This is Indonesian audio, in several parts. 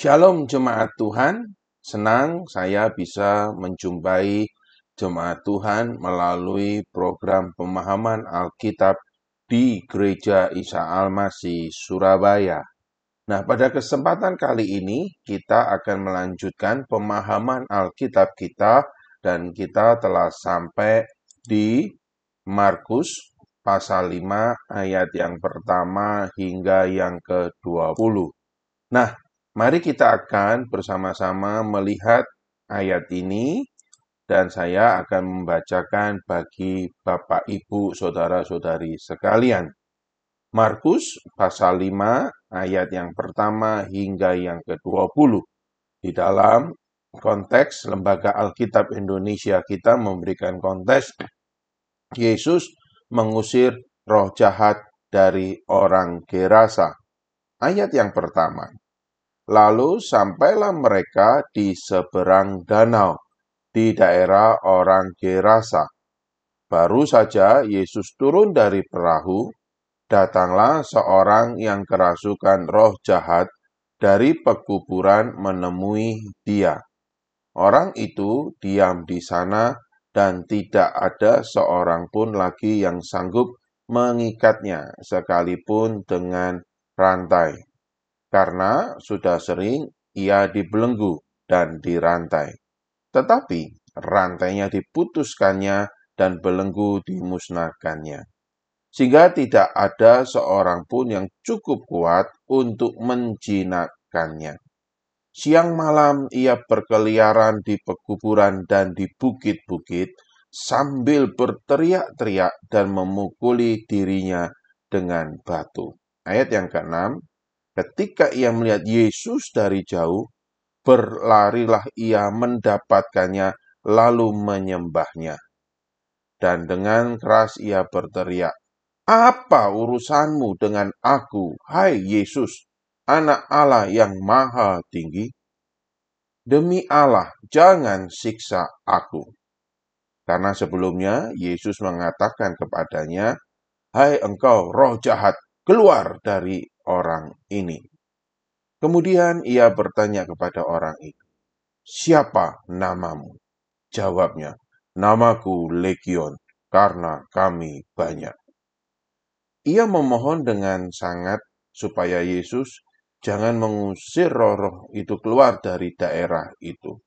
Shalom jemaat Tuhan, senang saya bisa menjumpai jemaat Tuhan melalui program pemahaman Alkitab di Gereja Isa Almasi Surabaya. Nah, pada kesempatan kali ini kita akan melanjutkan pemahaman Alkitab kita dan kita telah sampai di Markus pasal 5 ayat yang pertama hingga yang ke-20. Nah, Mari kita akan bersama-sama melihat ayat ini dan saya akan membacakan bagi Bapak Ibu saudara-saudari sekalian. Markus pasal 5 ayat yang pertama hingga yang ke-20. Di dalam konteks Lembaga Alkitab Indonesia kita memberikan konteks Yesus mengusir roh jahat dari orang Gerasa. Ayat yang pertama, Lalu sampailah mereka di seberang danau, di daerah orang Gerasa. Baru saja Yesus turun dari perahu, datanglah seorang yang kerasukan roh jahat dari pekuburan menemui dia. Orang itu diam di sana dan tidak ada seorang pun lagi yang sanggup mengikatnya sekalipun dengan rantai karena sudah sering ia dibelenggu dan dirantai. Tetapi rantainya diputuskannya dan belenggu dimusnahkannya. Sehingga tidak ada seorang pun yang cukup kuat untuk menjinakkannya. Siang malam ia berkeliaran di pekuburan dan di bukit-bukit sambil berteriak-teriak dan memukuli dirinya dengan batu. Ayat yang ke-6, Ketika ia melihat Yesus dari jauh, berlarilah ia mendapatkannya lalu menyembahnya. Dan dengan keras ia berteriak, "Apa urusanmu dengan aku, hai Yesus, anak Allah yang maha tinggi? Demi Allah, jangan siksa aku." Karena sebelumnya Yesus mengatakan kepadanya, "Hai engkau roh jahat, keluar dari orang ini. Kemudian ia bertanya kepada orang itu, "Siapa namamu?" Jawabnya, "Namaku Legion, karena kami banyak." Ia memohon dengan sangat supaya Yesus jangan mengusir roh-roh itu keluar dari daerah itu.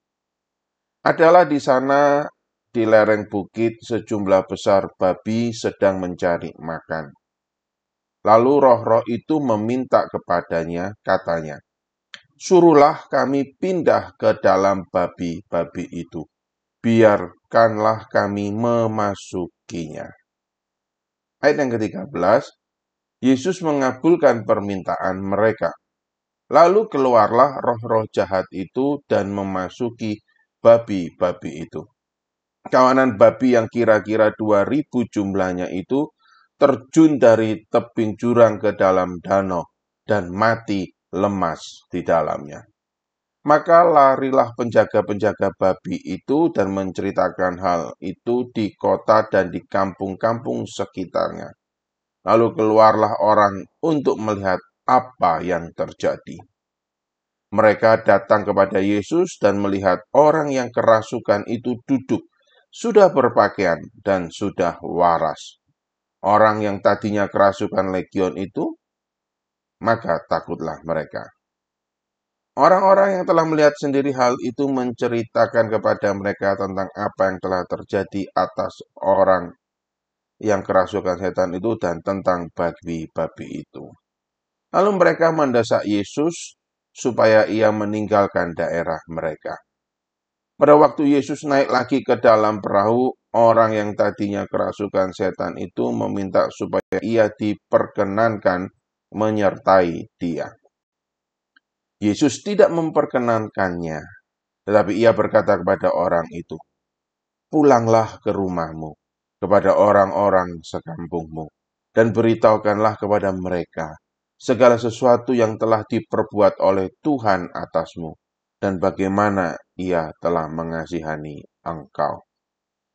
Adalah di sana di lereng bukit sejumlah besar babi sedang mencari makan. Lalu roh-roh itu meminta kepadanya, katanya, Suruhlah kami pindah ke dalam babi-babi itu. Biarkanlah kami memasukinya. Ayat yang ke-13, Yesus mengabulkan permintaan mereka. Lalu keluarlah roh-roh jahat itu dan memasuki babi-babi itu. Kawanan babi yang kira-kira 2000 jumlahnya itu terjun dari tebing jurang ke dalam danau dan mati lemas di dalamnya. Maka larilah penjaga-penjaga babi itu dan menceritakan hal itu di kota dan di kampung-kampung sekitarnya. Lalu keluarlah orang untuk melihat apa yang terjadi. Mereka datang kepada Yesus dan melihat orang yang kerasukan itu duduk, sudah berpakaian dan sudah waras orang yang tadinya kerasukan legion itu, maka takutlah mereka. Orang-orang yang telah melihat sendiri hal itu menceritakan kepada mereka tentang apa yang telah terjadi atas orang yang kerasukan setan itu dan tentang babi-babi itu. Lalu mereka mendesak Yesus supaya ia meninggalkan daerah mereka. Pada waktu Yesus naik lagi ke dalam perahu, orang yang tadinya kerasukan setan itu meminta supaya ia diperkenankan menyertai dia. Yesus tidak memperkenankannya, tetapi ia berkata kepada orang itu, "Pulanglah ke rumahmu, kepada orang-orang sekampungmu, dan beritahukanlah kepada mereka segala sesuatu yang telah diperbuat oleh Tuhan atasmu, dan bagaimana ia telah mengasihani engkau.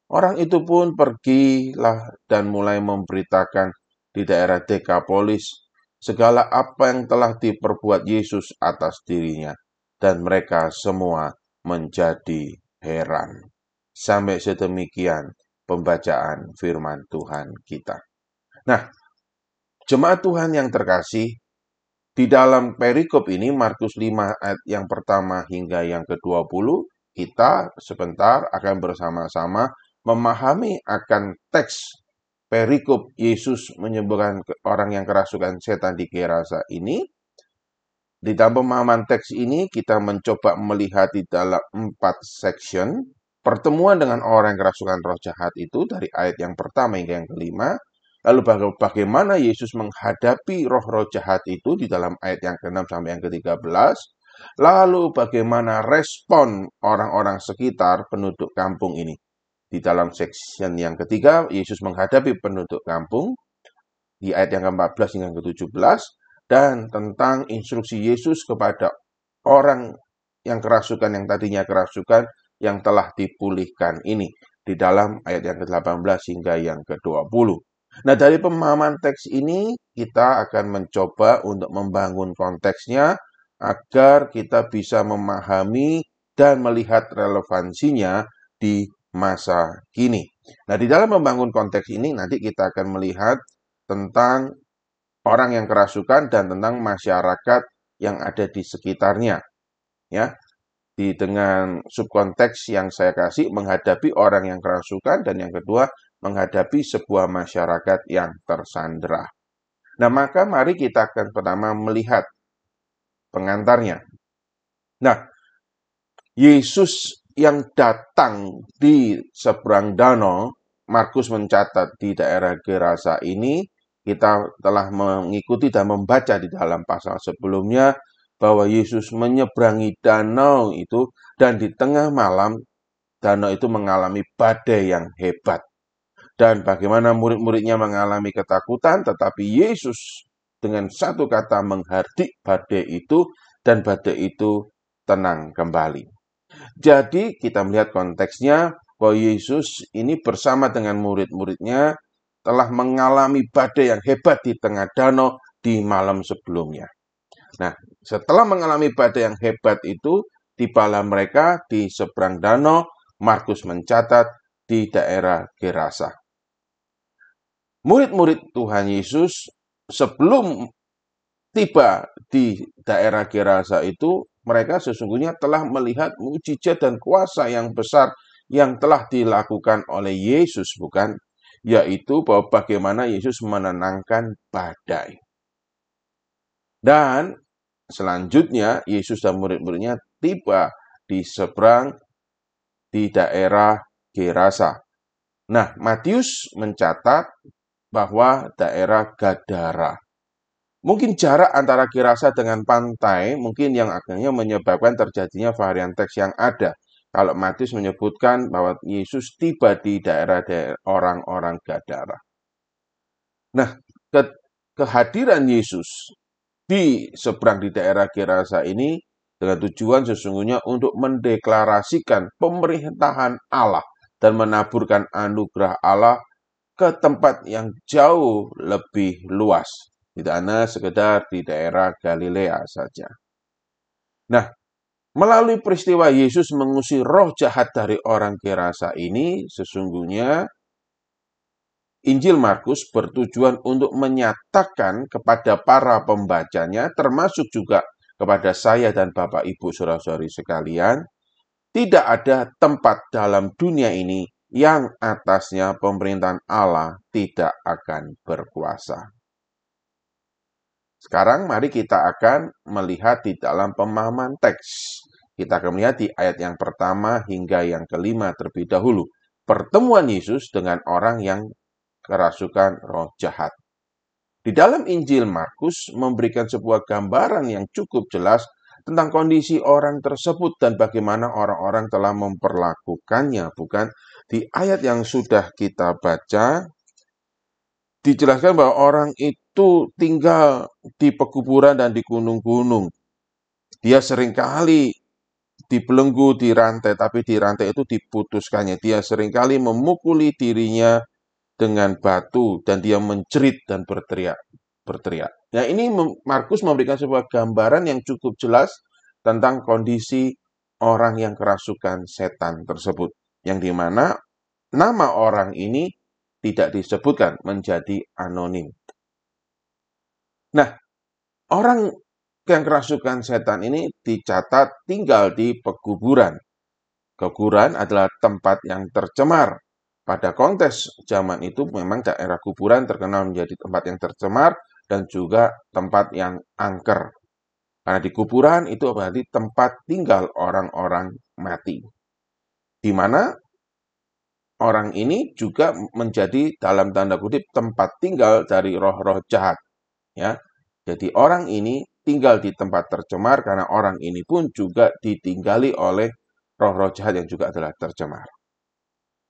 Orang itu pun pergilah dan mulai memberitakan di daerah Dekapolis segala apa yang telah diperbuat Yesus atas dirinya. Dan mereka semua menjadi heran. Sampai sedemikian pembacaan firman Tuhan kita. Nah, jemaat Tuhan yang terkasih, di dalam perikop ini, Markus 5 ayat yang pertama hingga yang ke-20, kita sebentar akan bersama-sama memahami akan teks perikop Yesus menyebutkan orang yang kerasukan setan di Gerasa ini. Di dalam pemahaman teks ini, kita mencoba melihat di dalam empat section. Pertemuan dengan orang yang kerasukan roh jahat itu dari ayat yang pertama hingga yang kelima, Lalu bagaimana Yesus menghadapi roh-roh jahat itu di dalam ayat yang ke-6 sampai yang ke-13? Lalu bagaimana respon orang-orang sekitar penduduk kampung ini? Di dalam section yang ketiga, Yesus menghadapi penduduk kampung di ayat yang ke-14 hingga ke-17 dan tentang instruksi Yesus kepada orang yang kerasukan yang tadinya kerasukan yang telah dipulihkan ini di dalam ayat yang ke-18 hingga yang ke-20. Nah, dari pemahaman teks ini, kita akan mencoba untuk membangun konteksnya agar kita bisa memahami dan melihat relevansinya di masa kini. Nah, di dalam membangun konteks ini, nanti kita akan melihat tentang orang yang kerasukan dan tentang masyarakat yang ada di sekitarnya. Ya, di dengan subkonteks yang saya kasih menghadapi orang yang kerasukan dan yang kedua menghadapi sebuah masyarakat yang tersandra. Nah, maka mari kita akan pertama melihat pengantarnya. Nah, Yesus yang datang di seberang danau, Markus mencatat di daerah Gerasa ini, kita telah mengikuti dan membaca di dalam pasal sebelumnya bahwa Yesus menyeberangi danau itu dan di tengah malam danau itu mengalami badai yang hebat dan bagaimana murid-muridnya mengalami ketakutan, tetapi Yesus dengan satu kata menghardik badai itu, dan badai itu tenang kembali. Jadi kita melihat konteksnya bahwa Yesus ini bersama dengan murid-muridnya telah mengalami badai yang hebat di tengah danau di malam sebelumnya. Nah, setelah mengalami badai yang hebat itu, di tibalah mereka di seberang danau, Markus mencatat di daerah Gerasa murid-murid Tuhan Yesus sebelum tiba di daerah Gerasa itu, mereka sesungguhnya telah melihat mujizat dan kuasa yang besar yang telah dilakukan oleh Yesus, bukan? Yaitu bahwa bagaimana Yesus menenangkan badai. Dan selanjutnya Yesus dan murid-muridnya tiba di seberang di daerah Gerasa. Nah, Matius mencatat bahwa daerah Gadara. Mungkin jarak antara Kirasa dengan pantai mungkin yang akhirnya menyebabkan terjadinya varian teks yang ada. Kalau Matius menyebutkan bahwa Yesus tiba di daerah orang-orang Gadara. Nah, ke kehadiran Yesus di seberang di daerah Kirasa ini dengan tujuan sesungguhnya untuk mendeklarasikan pemerintahan Allah dan menaburkan anugerah Allah ke tempat yang jauh lebih luas. Tidak hanya sekedar di daerah Galilea saja. Nah, melalui peristiwa Yesus mengusir roh jahat dari orang Gerasa ini, sesungguhnya Injil Markus bertujuan untuk menyatakan kepada para pembacanya, termasuk juga kepada saya dan Bapak Ibu saudara-saudari sekalian, tidak ada tempat dalam dunia ini yang atasnya pemerintahan Allah tidak akan berkuasa. Sekarang mari kita akan melihat di dalam pemahaman teks. Kita akan melihat di ayat yang pertama hingga yang kelima terlebih dahulu. Pertemuan Yesus dengan orang yang kerasukan roh jahat. Di dalam Injil Markus memberikan sebuah gambaran yang cukup jelas tentang kondisi orang tersebut dan bagaimana orang-orang telah memperlakukannya, bukan di ayat yang sudah kita baca, dijelaskan bahwa orang itu tinggal di pekuburan dan di gunung-gunung. Dia seringkali dibelenggu di rantai, tapi di rantai itu diputuskannya. Dia seringkali memukuli dirinya dengan batu dan dia mencerit dan berteriak. berteriak. Nah ini Markus memberikan sebuah gambaran yang cukup jelas tentang kondisi orang yang kerasukan setan tersebut yang dimana nama orang ini tidak disebutkan menjadi anonim. Nah, orang yang kerasukan setan ini dicatat tinggal di peguburan. Keguran adalah tempat yang tercemar. Pada kontes zaman itu memang daerah kuburan terkenal menjadi tempat yang tercemar dan juga tempat yang angker. Karena di kuburan itu berarti tempat tinggal orang-orang mati di mana orang ini juga menjadi dalam tanda kutip tempat tinggal dari roh-roh jahat. Ya, jadi orang ini tinggal di tempat tercemar karena orang ini pun juga ditinggali oleh roh-roh jahat yang juga adalah tercemar.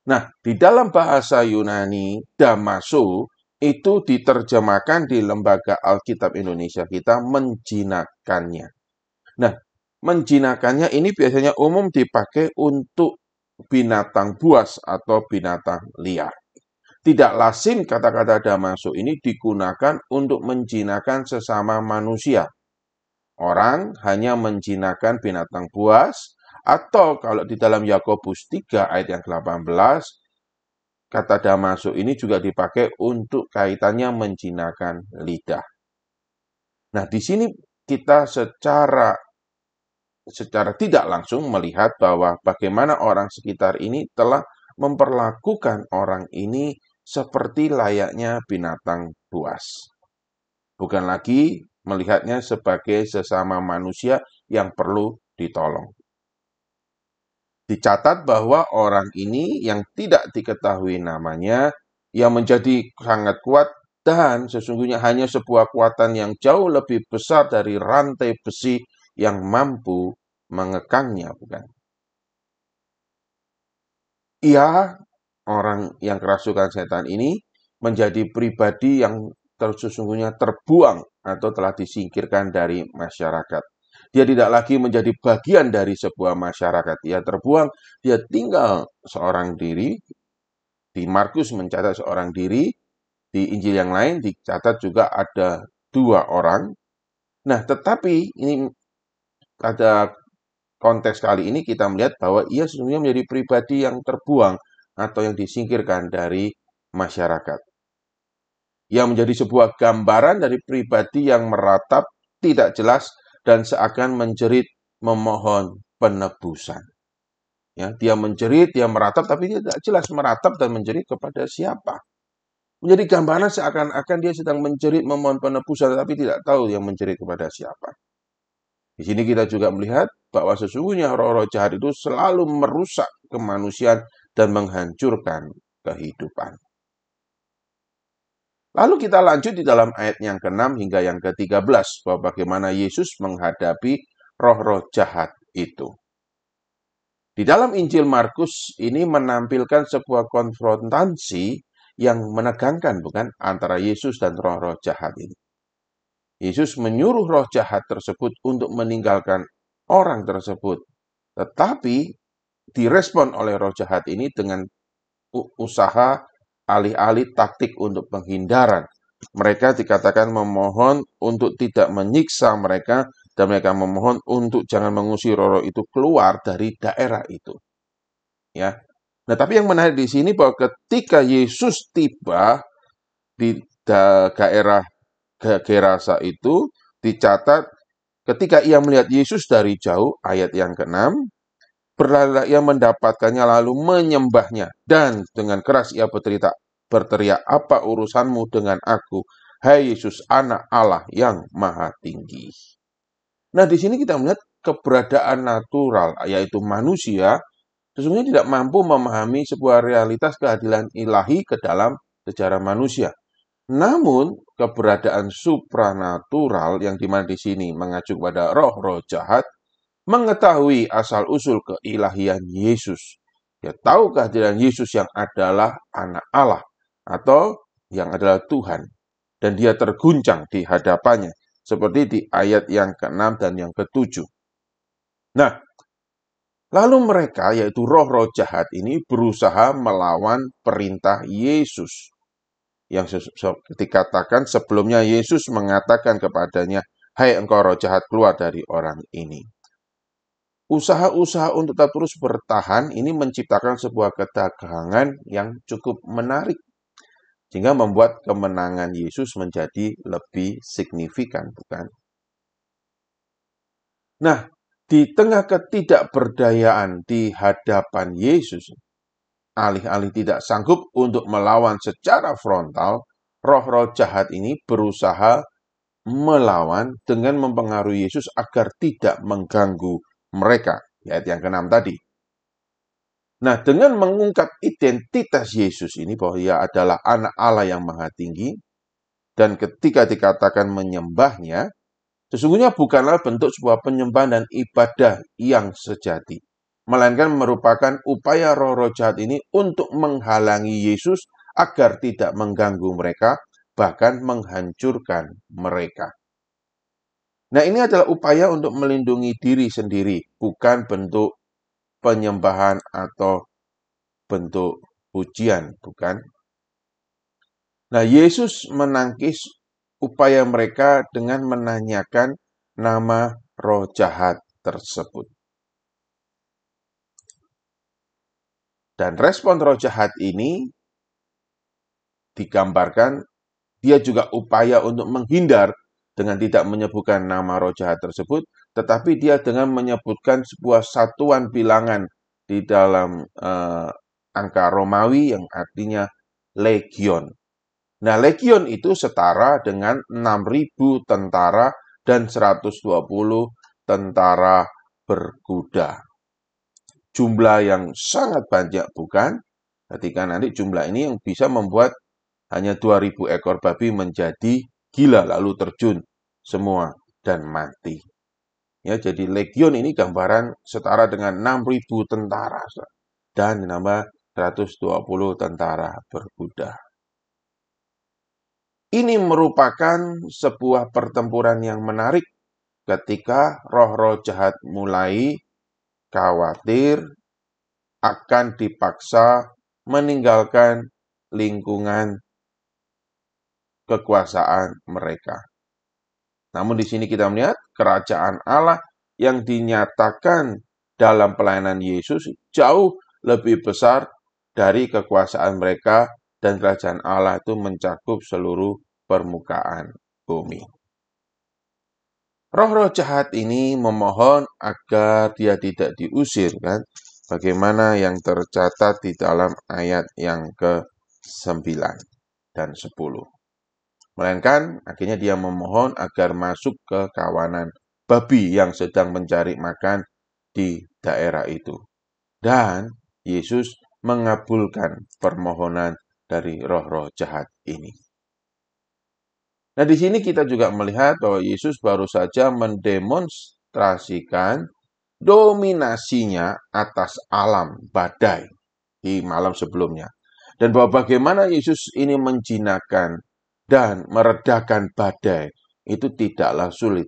Nah, di dalam bahasa Yunani, damaso itu diterjemahkan di lembaga Alkitab Indonesia kita menjinakannya Nah, menjinakannya ini biasanya umum dipakai untuk binatang buas atau binatang liar. Tidak lasim kata-kata damasuk ini digunakan untuk menjinakan sesama manusia. Orang hanya menjinakan binatang buas atau kalau di dalam Yakobus 3 ayat yang ke-18 kata damasuk ini juga dipakai untuk kaitannya menjinakan lidah. Nah, di sini kita secara secara tidak langsung melihat bahwa bagaimana orang sekitar ini telah memperlakukan orang ini seperti layaknya binatang buas. Bukan lagi melihatnya sebagai sesama manusia yang perlu ditolong. Dicatat bahwa orang ini yang tidak diketahui namanya, yang menjadi sangat kuat dan sesungguhnya hanya sebuah kekuatan yang jauh lebih besar dari rantai besi yang mampu mengekangnya, bukan? Ia, orang yang kerasukan setan ini, menjadi pribadi yang sesungguhnya terbuang atau telah disingkirkan dari masyarakat. Dia tidak lagi menjadi bagian dari sebuah masyarakat. Dia terbuang, dia tinggal seorang diri. Di Markus mencatat seorang diri, di Injil yang lain dicatat juga ada dua orang. Nah, tetapi ini ada konteks kali ini kita melihat bahwa ia sesungguhnya menjadi pribadi yang terbuang atau yang disingkirkan dari masyarakat. Ia menjadi sebuah gambaran dari pribadi yang meratap, tidak jelas, dan seakan menjerit memohon penebusan. Ya, dia menjerit, dia meratap, tapi dia tidak jelas meratap dan menjerit kepada siapa. Menjadi gambaran seakan-akan dia sedang menjerit memohon penebusan, tapi tidak tahu yang menjerit kepada siapa. Di sini kita juga melihat bahwa sesungguhnya roh-roh jahat itu selalu merusak kemanusiaan dan menghancurkan kehidupan. Lalu kita lanjut di dalam ayat yang ke-6 hingga yang ke-13 bahwa bagaimana Yesus menghadapi roh-roh jahat itu. Di dalam Injil Markus ini menampilkan sebuah konfrontasi yang menegangkan bukan antara Yesus dan roh-roh jahat ini. Yesus menyuruh roh jahat tersebut untuk meninggalkan orang tersebut. Tetapi direspon oleh roh jahat ini dengan usaha alih-alih taktik untuk penghindaran. Mereka dikatakan memohon untuk tidak menyiksa mereka dan mereka memohon untuk jangan mengusir roh roh itu keluar dari daerah itu. Ya. Nah, tapi yang menarik di sini bahwa ketika Yesus tiba di daerah Gerasa itu dicatat ketika ia melihat Yesus dari jauh, ayat yang ke-6, berlalu ia mendapatkannya lalu menyembahnya, dan dengan keras ia berteriak, berteriak apa urusanmu dengan aku, hai Yesus anak Allah yang maha tinggi. Nah di sini kita melihat keberadaan natural, yaitu manusia, sesungguhnya tidak mampu memahami sebuah realitas keadilan ilahi ke dalam sejarah manusia. Namun, keberadaan supranatural yang dimana di sini mengacu kepada roh-roh jahat, mengetahui asal-usul keilahian Yesus. Ya, tahu kehadiran Yesus yang adalah anak Allah atau yang adalah Tuhan. Dan dia terguncang di hadapannya. Seperti di ayat yang ke-6 dan yang ke-7. Nah, lalu mereka yaitu roh-roh jahat ini berusaha melawan perintah Yesus yang dikatakan sebelumnya Yesus mengatakan kepadanya, Hai hey, engkau roh jahat keluar dari orang ini. Usaha-usaha untuk tetap terus bertahan ini menciptakan sebuah ketegangan yang cukup menarik. Sehingga membuat kemenangan Yesus menjadi lebih signifikan, bukan? Nah, di tengah ketidakberdayaan di hadapan Yesus, Alih-alih tidak sanggup untuk melawan secara frontal, roh-roh jahat ini berusaha melawan dengan mempengaruhi Yesus agar tidak mengganggu mereka. Ayat yang keenam tadi. Nah, dengan mengungkap identitas Yesus ini bahwa ia adalah anak Allah yang maha tinggi, dan ketika dikatakan menyembahnya, sesungguhnya bukanlah bentuk sebuah penyembahan dan ibadah yang sejati melainkan merupakan upaya roh-roh jahat ini untuk menghalangi Yesus agar tidak mengganggu mereka, bahkan menghancurkan mereka. Nah, ini adalah upaya untuk melindungi diri sendiri, bukan bentuk penyembahan atau bentuk ujian bukan? Nah, Yesus menangkis upaya mereka dengan menanyakan nama roh jahat tersebut. Dan respon roh jahat ini digambarkan dia juga upaya untuk menghindar dengan tidak menyebutkan nama roh jahat tersebut, tetapi dia dengan menyebutkan sebuah satuan bilangan di dalam eh, angka Romawi yang artinya legion. Nah, legion itu setara dengan 6.000 tentara dan 120 tentara berkuda jumlah yang sangat banyak, bukan? Ketika nanti jumlah ini yang bisa membuat hanya 2000 ekor babi menjadi gila lalu terjun semua dan mati. Ya, jadi legion ini gambaran setara dengan 6000 tentara dan ditambah 120 tentara berkuda. Ini merupakan sebuah pertempuran yang menarik ketika roh-roh jahat mulai khawatir akan dipaksa meninggalkan lingkungan kekuasaan mereka. Namun di sini kita melihat kerajaan Allah yang dinyatakan dalam pelayanan Yesus jauh lebih besar dari kekuasaan mereka dan kerajaan Allah itu mencakup seluruh permukaan bumi. Roh-roh jahat ini memohon agar dia tidak diusir, kan? Bagaimana yang tercatat di dalam ayat yang ke-9 dan 10. Melainkan akhirnya dia memohon agar masuk ke kawanan babi yang sedang mencari makan di daerah itu. Dan Yesus mengabulkan permohonan dari roh-roh jahat ini. Nah, di sini kita juga melihat bahwa Yesus baru saja mendemonstrasikan dominasinya atas alam badai di malam sebelumnya. Dan bahwa bagaimana Yesus ini menjinakkan dan meredakan badai itu tidaklah sulit.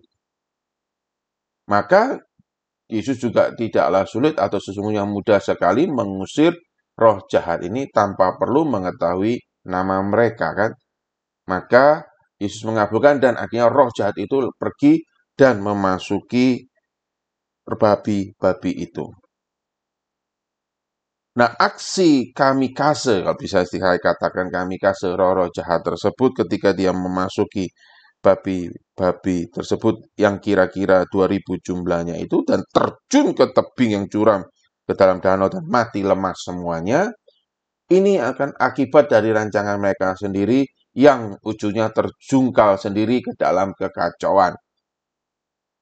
Maka Yesus juga tidaklah sulit atau sesungguhnya mudah sekali mengusir roh jahat ini tanpa perlu mengetahui nama mereka kan. Maka Yesus mengabulkan dan akhirnya roh jahat itu pergi dan memasuki babi-babi itu. Nah, aksi kamikaze, kalau bisa saya katakan kamikaze, roh-roh jahat tersebut ketika dia memasuki babi-babi tersebut yang kira-kira 2000 jumlahnya itu dan terjun ke tebing yang curam ke dalam danau dan mati lemas semuanya, ini akan akibat dari rancangan mereka sendiri yang ujungnya terjungkal sendiri ke dalam kekacauan.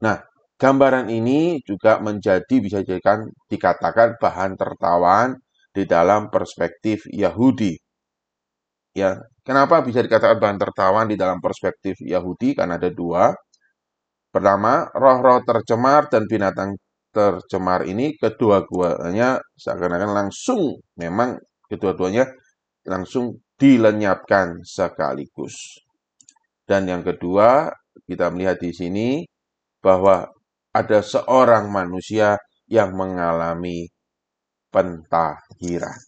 Nah, gambaran ini juga menjadi bisa dijadikan dikatakan bahan tertawaan di dalam perspektif Yahudi. Ya, kenapa bisa dikatakan bahan tertawaan di dalam perspektif Yahudi? Karena ada dua. Pertama, roh-roh tercemar dan binatang tercemar ini kedua-duanya seakan-akan langsung memang kedua-duanya langsung dilenyapkan sekaligus. Dan yang kedua, kita melihat di sini bahwa ada seorang manusia yang mengalami pentahiran.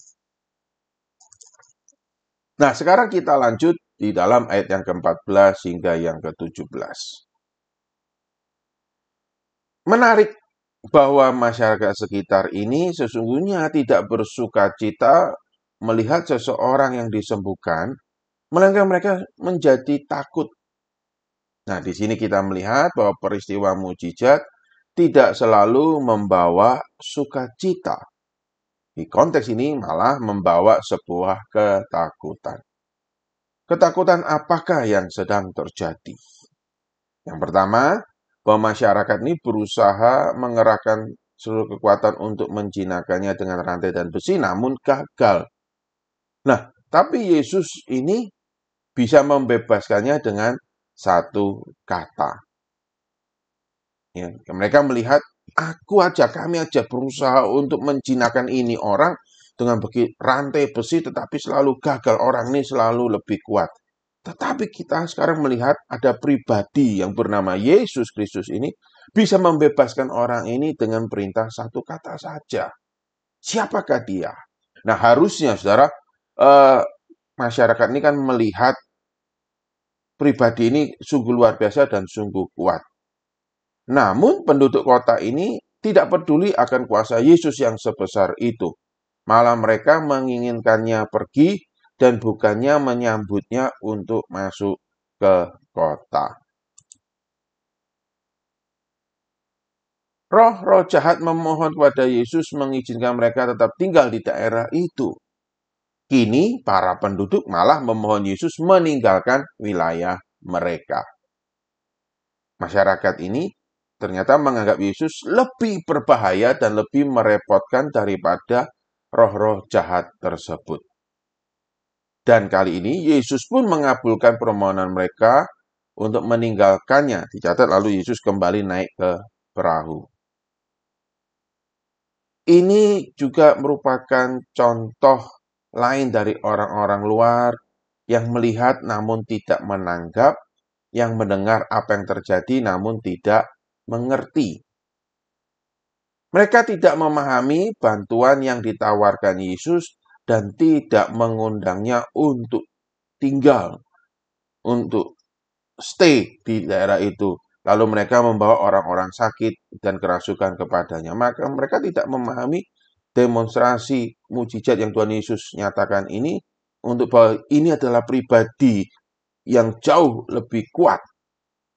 Nah, sekarang kita lanjut di dalam ayat yang ke-14 hingga yang ke-17. Menarik bahwa masyarakat sekitar ini sesungguhnya tidak bersuka cita melihat seseorang yang disembuhkan, melainkan mereka menjadi takut. Nah, di sini kita melihat bahwa peristiwa mujizat tidak selalu membawa sukacita. Di konteks ini malah membawa sebuah ketakutan. Ketakutan apakah yang sedang terjadi? Yang pertama, bahwa masyarakat ini berusaha mengerahkan seluruh kekuatan untuk menjinakannya dengan rantai dan besi, namun gagal. Nah, tapi Yesus ini bisa membebaskannya dengan satu kata. Ya, mereka melihat, aku aja, kami aja berusaha untuk menjinakkan ini orang dengan begi rantai besi, tetapi selalu gagal. Orang ini selalu lebih kuat. Tetapi kita sekarang melihat ada pribadi yang bernama Yesus Kristus ini bisa membebaskan orang ini dengan perintah satu kata saja. Siapakah dia? Nah harusnya saudara uh, masyarakat ini kan melihat pribadi ini sungguh luar biasa dan sungguh kuat. Namun penduduk kota ini tidak peduli akan kuasa Yesus yang sebesar itu. Malah mereka menginginkannya pergi dan bukannya menyambutnya untuk masuk ke kota. Roh-roh jahat memohon kepada Yesus mengizinkan mereka tetap tinggal di daerah itu. Kini para penduduk malah memohon Yesus meninggalkan wilayah mereka. Masyarakat ini ternyata menganggap Yesus lebih berbahaya dan lebih merepotkan daripada roh-roh jahat tersebut. Dan kali ini Yesus pun mengabulkan permohonan mereka untuk meninggalkannya. Dicatat lalu Yesus kembali naik ke perahu. Ini juga merupakan contoh lain dari orang-orang luar yang melihat namun tidak menanggap, yang mendengar apa yang terjadi namun tidak mengerti. Mereka tidak memahami bantuan yang ditawarkan Yesus dan tidak mengundangnya untuk tinggal, untuk stay di daerah itu. Lalu mereka membawa orang-orang sakit dan kerasukan kepadanya. Maka mereka tidak memahami demonstrasi mujizat yang Tuhan Yesus nyatakan ini untuk bahwa ini adalah pribadi yang jauh lebih kuat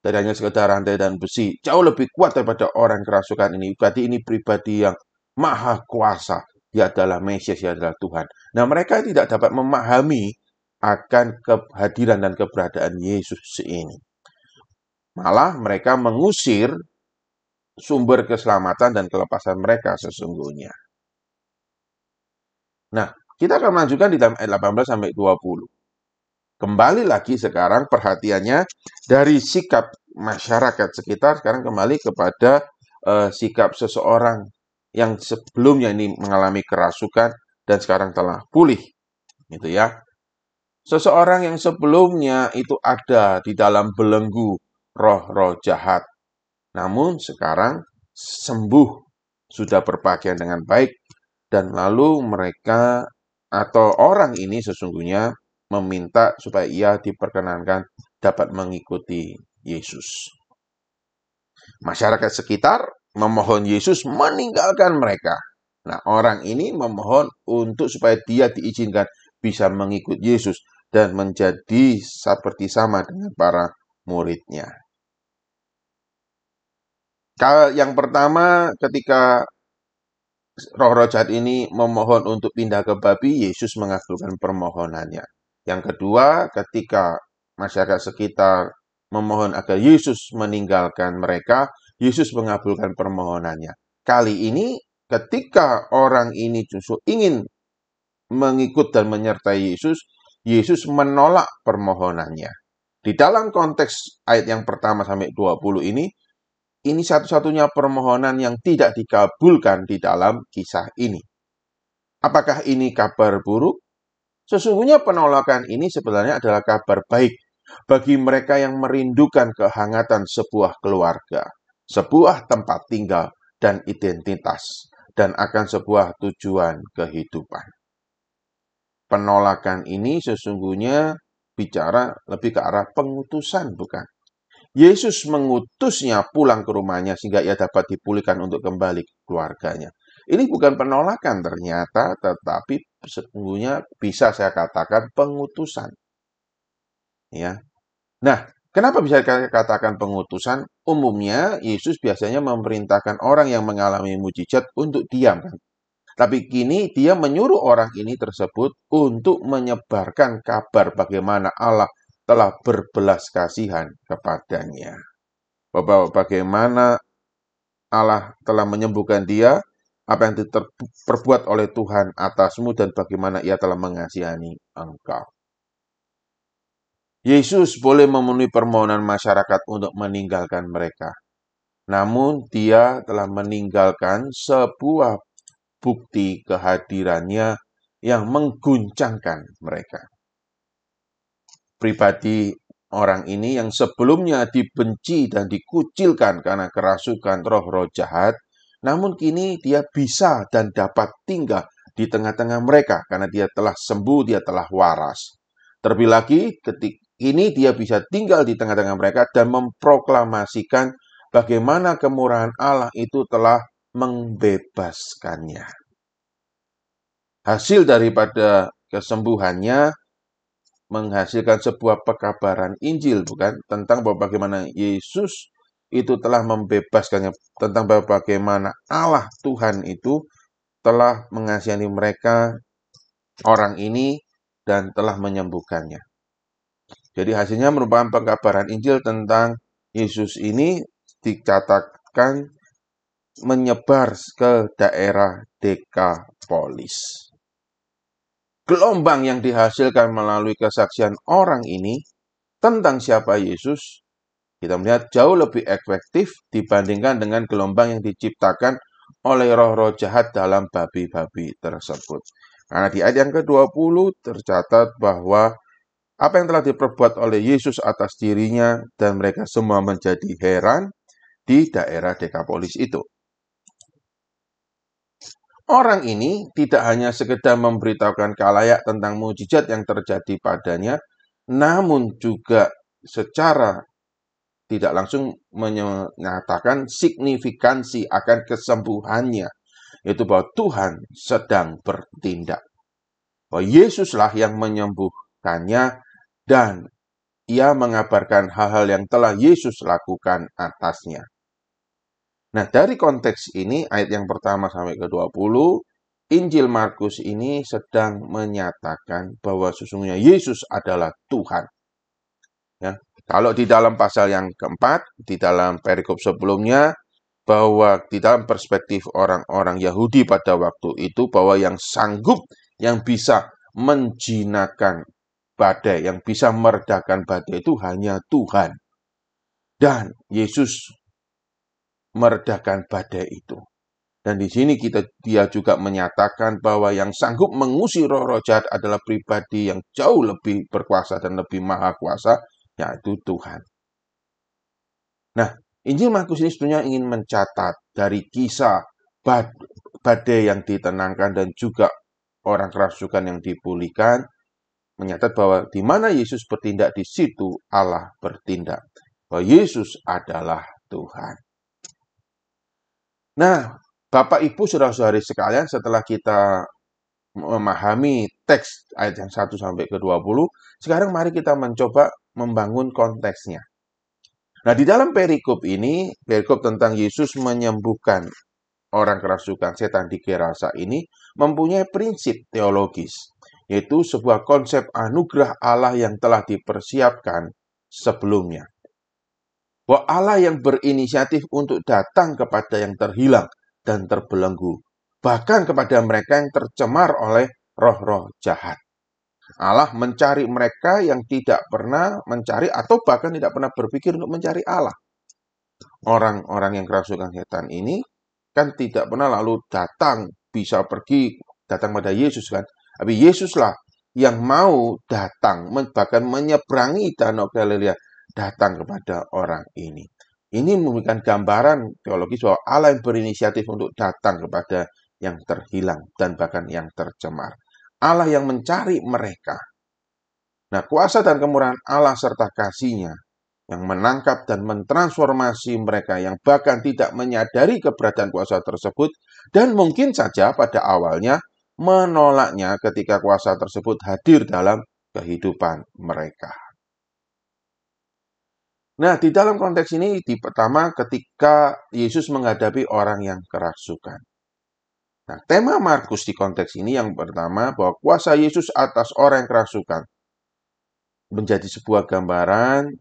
dari hanya sekedar rantai dan besi, jauh lebih kuat daripada orang kerasukan ini. Berarti ini pribadi yang maha kuasa, Dia adalah Mesias, Dia adalah Tuhan. Nah mereka tidak dapat memahami akan kehadiran dan keberadaan Yesus ini. Malah mereka mengusir sumber keselamatan dan kelepasan mereka sesungguhnya. Nah, kita akan melanjutkan di ayat 18 eh, sampai 20. Kembali lagi sekarang perhatiannya dari sikap masyarakat sekitar sekarang kembali kepada uh, sikap seseorang yang sebelumnya ini mengalami kerasukan dan sekarang telah pulih. Gitu ya. Seseorang yang sebelumnya itu ada di dalam belenggu roh-roh jahat. Namun sekarang sembuh, sudah berpakaian dengan baik, dan lalu mereka atau orang ini sesungguhnya meminta supaya ia diperkenankan dapat mengikuti Yesus. Masyarakat sekitar memohon Yesus meninggalkan mereka. Nah, orang ini memohon untuk supaya dia diizinkan bisa mengikut Yesus dan menjadi seperti sama dengan para muridnya. Yang pertama, ketika roh-roh jahat ini memohon untuk pindah ke babi, Yesus mengabulkan permohonannya. Yang kedua, ketika masyarakat sekitar memohon agar Yesus meninggalkan mereka, Yesus mengabulkan permohonannya. Kali ini, ketika orang ini justru ingin mengikut dan menyertai Yesus, Yesus menolak permohonannya. Di dalam konteks ayat yang pertama sampai 20 ini, ini satu-satunya permohonan yang tidak dikabulkan di dalam kisah ini. Apakah ini kabar buruk? Sesungguhnya penolakan ini sebenarnya adalah kabar baik bagi mereka yang merindukan kehangatan sebuah keluarga, sebuah tempat tinggal, dan identitas, dan akan sebuah tujuan kehidupan. Penolakan ini sesungguhnya bicara lebih ke arah pengutusan, bukan? Yesus mengutusnya pulang ke rumahnya sehingga ia dapat dipulihkan untuk kembali ke keluarganya. Ini bukan penolakan ternyata, tetapi sesungguhnya bisa saya katakan pengutusan. Ya. Nah, kenapa bisa katakan pengutusan? Umumnya Yesus biasanya memerintahkan orang yang mengalami mujizat untuk diam kan? Tapi kini dia menyuruh orang ini tersebut untuk menyebarkan kabar bagaimana Allah telah berbelas kasihan kepadanya. Bapak, bagaimana Allah telah menyembuhkan dia, apa yang diperbuat oleh Tuhan atasmu dan bagaimana ia telah mengasihani engkau. Yesus boleh memenuhi permohonan masyarakat untuk meninggalkan mereka. Namun dia telah meninggalkan sebuah bukti kehadirannya yang mengguncangkan mereka pribadi orang ini yang sebelumnya dibenci dan dikucilkan karena kerasukan roh-roh jahat, namun kini dia bisa dan dapat tinggal di tengah-tengah mereka karena dia telah sembuh, dia telah waras. Terlebih lagi, ketika ini dia bisa tinggal di tengah-tengah mereka dan memproklamasikan bagaimana kemurahan Allah itu telah membebaskannya. Hasil daripada kesembuhannya menghasilkan sebuah pekabaran Injil bukan tentang bagaimana Yesus itu telah membebaskannya tentang bagaimana Allah Tuhan itu telah mengasihani mereka orang ini dan telah menyembuhkannya. Jadi hasilnya merupakan pekabaran Injil tentang Yesus ini dicatatkan menyebar ke daerah Dekapolis gelombang yang dihasilkan melalui kesaksian orang ini tentang siapa Yesus, kita melihat jauh lebih efektif dibandingkan dengan gelombang yang diciptakan oleh roh-roh jahat dalam babi-babi tersebut. Karena di ayat yang ke-20 tercatat bahwa apa yang telah diperbuat oleh Yesus atas dirinya dan mereka semua menjadi heran di daerah Dekapolis itu. Orang ini tidak hanya sekedar memberitahukan kalayak tentang mujizat yang terjadi padanya, namun juga secara tidak langsung menyatakan signifikansi akan kesembuhannya, yaitu bahwa Tuhan sedang bertindak. Bahwa Yesuslah yang menyembuhkannya dan ia mengabarkan hal-hal yang telah Yesus lakukan atasnya. Nah, dari konteks ini, ayat yang pertama sampai ke-20, Injil Markus ini sedang menyatakan bahwa sesungguhnya Yesus adalah Tuhan. Ya, kalau di dalam pasal yang keempat, di dalam perikop sebelumnya, bahwa di dalam perspektif orang-orang Yahudi pada waktu itu, bahwa yang sanggup, yang bisa menjinakkan badai, yang bisa meredakan badai itu hanya Tuhan. Dan Yesus meredakan badai itu. Dan di sini kita dia juga menyatakan bahwa yang sanggup mengusir roh-roh jahat adalah pribadi yang jauh lebih berkuasa dan lebih maha kuasa, yaitu Tuhan. Nah, Injil Markus ini sebetulnya ingin mencatat dari kisah bad, badai yang ditenangkan dan juga orang kerasukan yang dipulihkan, menyatat bahwa di mana Yesus bertindak, di situ Allah bertindak. Bahwa Yesus adalah Tuhan. Nah, Bapak Ibu saudara-saudari sekalian, setelah kita memahami teks ayat yang 1 sampai ke 20, sekarang mari kita mencoba membangun konteksnya. Nah, di dalam perikop ini, perikop tentang Yesus menyembuhkan orang kerasukan setan di Gerasa ini mempunyai prinsip teologis, yaitu sebuah konsep anugerah Allah yang telah dipersiapkan sebelumnya bahwa Allah yang berinisiatif untuk datang kepada yang terhilang dan terbelenggu, bahkan kepada mereka yang tercemar oleh roh-roh jahat. Allah mencari mereka yang tidak pernah mencari atau bahkan tidak pernah berpikir untuk mencari Allah. Orang-orang yang kerasukan setan ini kan tidak pernah lalu datang, bisa pergi, datang pada Yesus kan. Tapi Yesuslah yang mau datang, bahkan menyeberangi Danau Galilea datang kepada orang ini. Ini memberikan gambaran teologis bahwa Allah yang berinisiatif untuk datang kepada yang terhilang dan bahkan yang tercemar. Allah yang mencari mereka. Nah, kuasa dan kemurahan Allah serta kasihnya yang menangkap dan mentransformasi mereka yang bahkan tidak menyadari keberadaan kuasa tersebut dan mungkin saja pada awalnya menolaknya ketika kuasa tersebut hadir dalam kehidupan mereka. Nah, di dalam konteks ini, di pertama ketika Yesus menghadapi orang yang kerasukan. Nah, tema Markus di konteks ini yang pertama bahwa kuasa Yesus atas orang yang kerasukan menjadi sebuah gambaran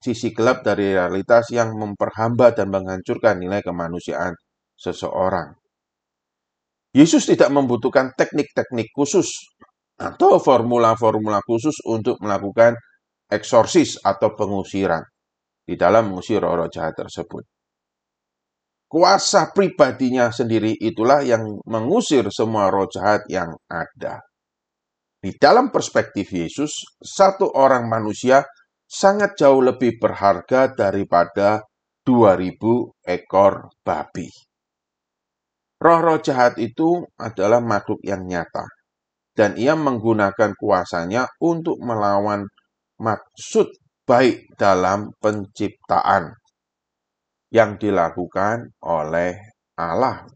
sisi gelap dari realitas yang memperhamba dan menghancurkan nilai kemanusiaan seseorang. Yesus tidak membutuhkan teknik-teknik khusus atau formula-formula khusus untuk melakukan eksorsis atau pengusiran di dalam roh roh jahat tersebut. Kuasa pribadinya sendiri itulah yang mengusir semua roh jahat yang ada. Di dalam perspektif Yesus, satu orang manusia sangat jauh lebih berharga daripada 2000 ekor babi. Roh-roh jahat itu adalah makhluk yang nyata, dan ia menggunakan kuasanya untuk melawan maksud baik dalam penciptaan yang dilakukan oleh Allah.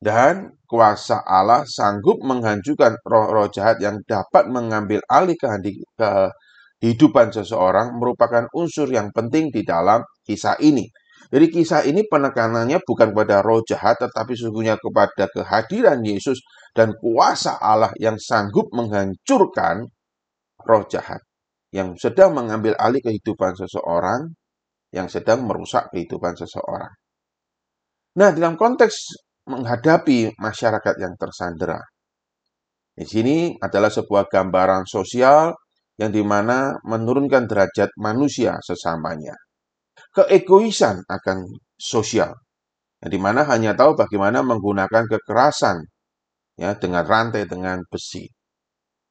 Dan kuasa Allah sanggup menghancurkan roh-roh jahat yang dapat mengambil alih kehidupan seseorang merupakan unsur yang penting di dalam kisah ini. Jadi kisah ini penekanannya bukan pada roh jahat tetapi sesungguhnya kepada kehadiran Yesus dan kuasa Allah yang sanggup menghancurkan roh jahat yang sedang mengambil alih kehidupan seseorang, yang sedang merusak kehidupan seseorang. Nah, dalam konteks menghadapi masyarakat yang tersandera, di sini adalah sebuah gambaran sosial yang dimana menurunkan derajat manusia sesamanya. Keegoisan akan sosial, yang dimana hanya tahu bagaimana menggunakan kekerasan ya dengan rantai dengan besi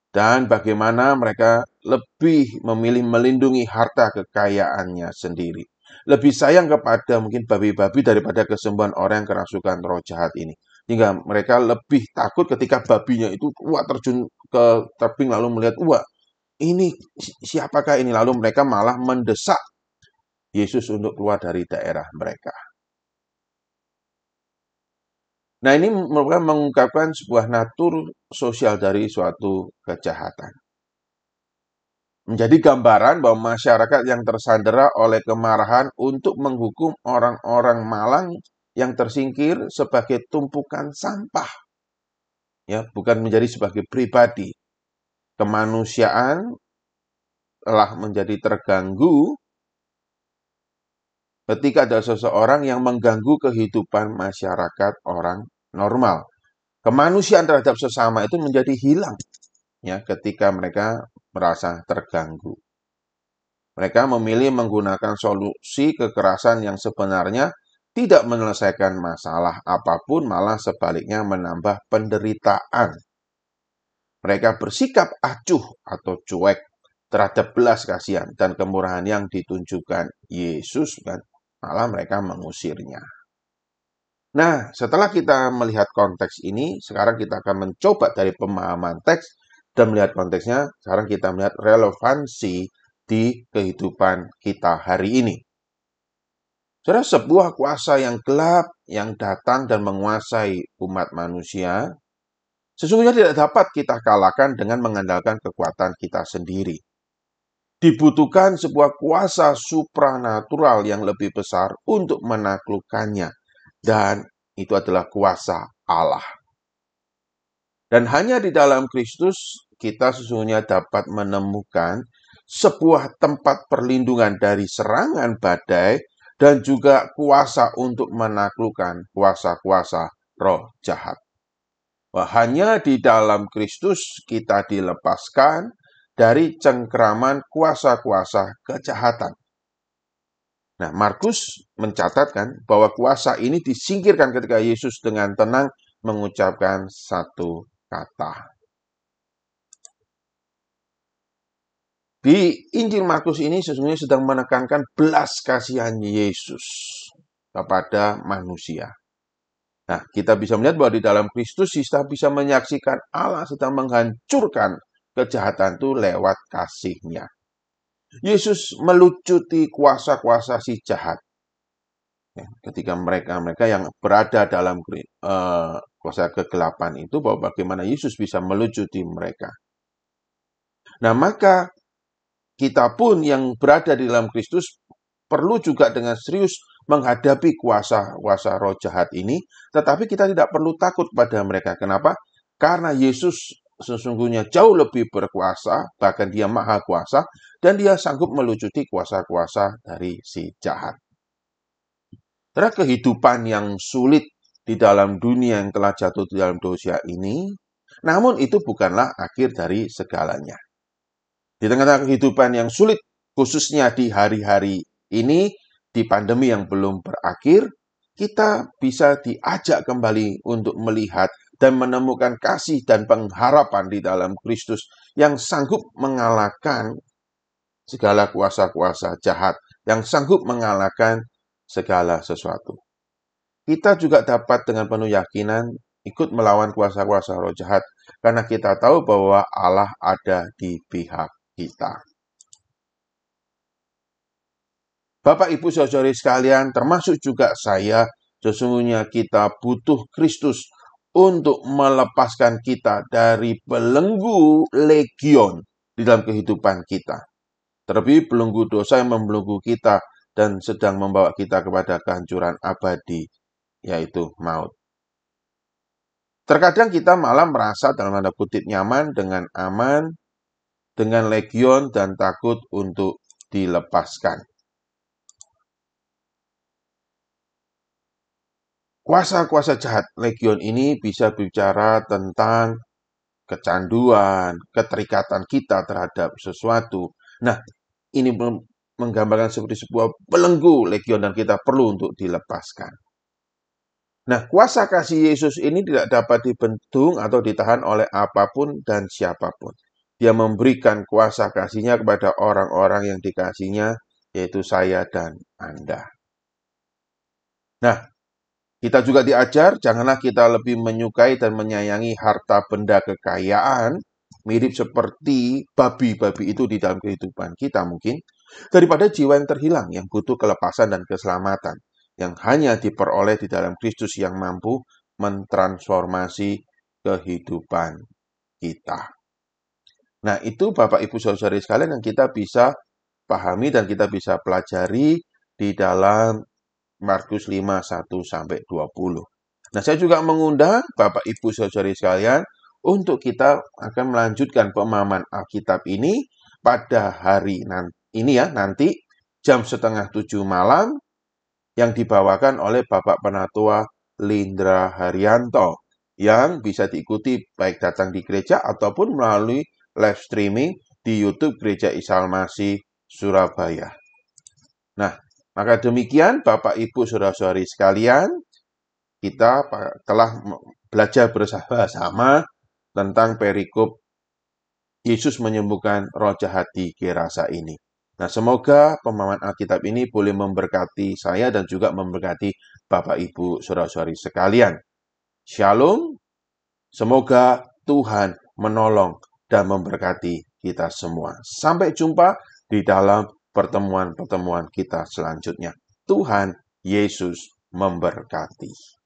dan bagaimana mereka lebih memilih melindungi harta kekayaannya sendiri. Lebih sayang kepada mungkin babi-babi daripada kesembuhan orang yang kerasukan roh jahat ini. Hingga mereka lebih takut ketika babinya itu wah terjun ke tebing lalu melihat wah ini siapakah ini lalu mereka malah mendesak Yesus untuk keluar dari daerah mereka. Nah ini merupakan mengungkapkan sebuah natur sosial dari suatu kejahatan. Menjadi gambaran bahwa masyarakat yang tersandera oleh kemarahan untuk menghukum orang-orang malang yang tersingkir sebagai tumpukan sampah. Ya, bukan menjadi sebagai pribadi. Kemanusiaan telah menjadi terganggu ketika ada seseorang yang mengganggu kehidupan masyarakat orang normal. Kemanusiaan terhadap sesama itu menjadi hilang ya ketika mereka merasa terganggu. Mereka memilih menggunakan solusi kekerasan yang sebenarnya tidak menyelesaikan masalah apapun, malah sebaliknya menambah penderitaan. Mereka bersikap acuh atau cuek terhadap belas kasihan dan kemurahan yang ditunjukkan Yesus kan malah mereka mengusirnya. Nah, setelah kita melihat konteks ini, sekarang kita akan mencoba dari pemahaman teks dan melihat konteksnya. Sekarang kita melihat relevansi di kehidupan kita hari ini. Saudara, sebuah kuasa yang gelap yang datang dan menguasai umat manusia, sesungguhnya tidak dapat kita kalahkan dengan mengandalkan kekuatan kita sendiri dibutuhkan sebuah kuasa supranatural yang lebih besar untuk menaklukkannya. Dan itu adalah kuasa Allah. Dan hanya di dalam Kristus kita sesungguhnya dapat menemukan sebuah tempat perlindungan dari serangan badai dan juga kuasa untuk menaklukkan kuasa-kuasa roh jahat. Hanya di dalam Kristus kita dilepaskan dari cengkeraman kuasa-kuasa kejahatan. Nah, Markus mencatatkan bahwa kuasa ini disingkirkan ketika Yesus dengan tenang mengucapkan satu kata. Di Injil Markus ini sesungguhnya sedang menekankan belas kasihan Yesus kepada manusia. Nah, kita bisa melihat bahwa di dalam Kristus kita bisa menyaksikan Allah sedang menghancurkan kejahatan itu lewat kasihnya. Yesus melucuti kuasa-kuasa si jahat. Ya, ketika mereka-mereka yang berada dalam uh, kuasa kegelapan itu, bahwa bagaimana Yesus bisa melucuti mereka. Nah, maka kita pun yang berada di dalam Kristus perlu juga dengan serius menghadapi kuasa-kuasa roh jahat ini, tetapi kita tidak perlu takut pada mereka. Kenapa? Karena Yesus sesungguhnya jauh lebih berkuasa, bahkan dia maha kuasa, dan dia sanggup melucuti kuasa-kuasa dari si jahat. Terhadap kehidupan yang sulit di dalam dunia yang telah jatuh di dalam dosa ini, namun itu bukanlah akhir dari segalanya. Di tengah-tengah kehidupan yang sulit, khususnya di hari-hari ini, di pandemi yang belum berakhir, kita bisa diajak kembali untuk melihat dan menemukan kasih dan pengharapan di dalam Kristus yang sanggup mengalahkan segala kuasa-kuasa jahat, yang sanggup mengalahkan segala sesuatu. Kita juga dapat dengan penuh yakinan ikut melawan kuasa-kuasa roh jahat karena kita tahu bahwa Allah ada di pihak kita. Bapak, Ibu, saudari sekalian, termasuk juga saya, sesungguhnya kita butuh Kristus untuk melepaskan kita dari belenggu legion di dalam kehidupan kita. Terlebih belenggu dosa yang membelenggu kita dan sedang membawa kita kepada kehancuran abadi, yaitu maut. Terkadang kita malah merasa dalam tanda kutip nyaman dengan aman, dengan legion dan takut untuk dilepaskan. Kuasa-kuasa jahat legion ini bisa bicara tentang kecanduan, keterikatan kita terhadap sesuatu. Nah, ini menggambarkan seperti sebuah belenggu legion dan kita perlu untuk dilepaskan. Nah, kuasa kasih Yesus ini tidak dapat dibentung atau ditahan oleh apapun dan siapapun. Dia memberikan kuasa kasihnya kepada orang-orang yang dikasihnya, yaitu saya dan Anda. Nah, kita juga diajar, janganlah kita lebih menyukai dan menyayangi harta benda kekayaan, mirip seperti babi-babi itu di dalam kehidupan kita mungkin, daripada jiwa yang terhilang yang butuh kelepasan dan keselamatan, yang hanya diperoleh di dalam Kristus yang mampu mentransformasi kehidupan kita. Nah, itu Bapak Ibu Saudara sekalian yang kita bisa pahami dan kita bisa pelajari di dalam Markus 5, 1 sampai 20. Nah, saya juga mengundang Bapak Ibu Saudari sekalian untuk kita akan melanjutkan pemahaman Alkitab ini pada hari ini ya, nanti jam setengah tujuh malam yang dibawakan oleh Bapak Penatua Lindra Haryanto yang bisa diikuti baik datang di gereja ataupun melalui live streaming di YouTube Gereja Isalmasi Surabaya. Nah, maka demikian Bapak Ibu Saudara-saudari sekalian, kita telah belajar bersama-sama tentang perikop Yesus menyembuhkan roh jahat di Gerasa ini. Nah, semoga pemahaman Alkitab ini boleh memberkati saya dan juga memberkati Bapak Ibu Saudara-saudari sekalian. Shalom. Semoga Tuhan menolong dan memberkati kita semua. Sampai jumpa di dalam pertemuan-pertemuan kita selanjutnya. Tuhan Yesus memberkati.